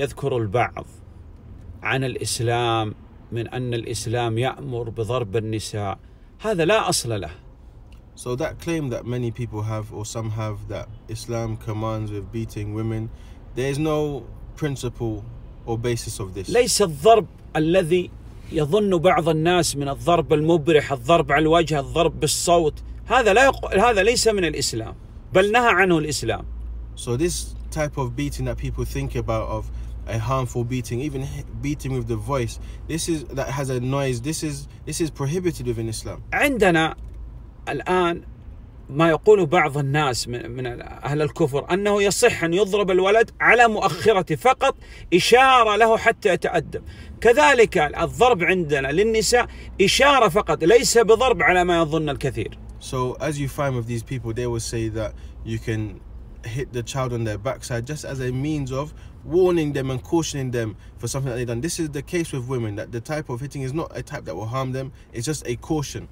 يذكر البعض عن الاسلام من ان الاسلام يامر بضرب النساء هذا لا اصل له So that claim that many people have or some have that Islam commands with beating women, there is no principle or basis of this. ليس الضرب الذي يظن بعض الناس من الضرب المبرح، الضرب على الوجه، الضرب بالصوت، هذا لا يق... هذا ليس من الإسلام، بل نهى عنه الإسلام. So this type of beating that people think about of a harmful beating even beating with the voice this is that has a noise this is this is prohibited within Islam عندنا الآن ما يقول بعض الناس من, من أهل الكفر أنه يصح أن يضرب الولد على مؤخرته فقط إشارة له حتى يتأدب كذلك الضرب عندنا للنساء إشارة فقط ليس بضرب على ما يظن الكثير So as you find with these people they will say that you can hit the child on their backside just as a means of warning them and cautioning them for something that they've done. This is the case with women, that the type of hitting is not a type that will harm them, it's just a caution.